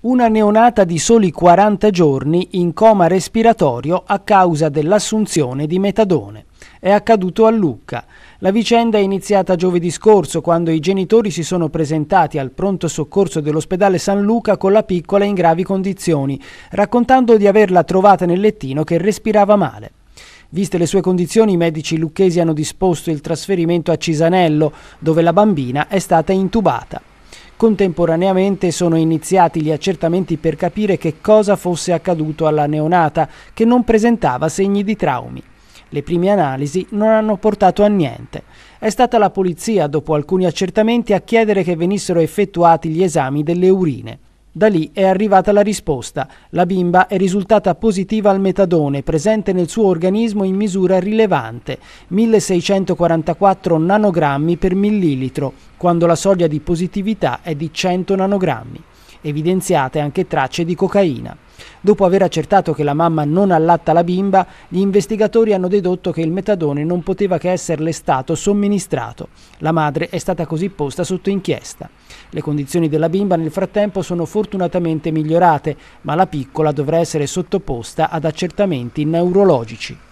una neonata di soli 40 giorni in coma respiratorio a causa dell'assunzione di metadone. È accaduto a Lucca. La vicenda è iniziata giovedì scorso quando i genitori si sono presentati al pronto soccorso dell'ospedale San Luca con la piccola in gravi condizioni, raccontando di averla trovata nel lettino che respirava male. Viste le sue condizioni, i medici lucchesi hanno disposto il trasferimento a Cisanello, dove la bambina è stata intubata. Contemporaneamente sono iniziati gli accertamenti per capire che cosa fosse accaduto alla neonata, che non presentava segni di traumi. Le prime analisi non hanno portato a niente. È stata la polizia, dopo alcuni accertamenti, a chiedere che venissero effettuati gli esami delle urine. Da lì è arrivata la risposta. La bimba è risultata positiva al metadone, presente nel suo organismo in misura rilevante, 1644 nanogrammi per millilitro, quando la soglia di positività è di 100 nanogrammi. Evidenziate anche tracce di cocaina. Dopo aver accertato che la mamma non allatta la bimba, gli investigatori hanno dedotto che il metadone non poteva che esserle stato somministrato. La madre è stata così posta sotto inchiesta. Le condizioni della bimba nel frattempo sono fortunatamente migliorate, ma la piccola dovrà essere sottoposta ad accertamenti neurologici.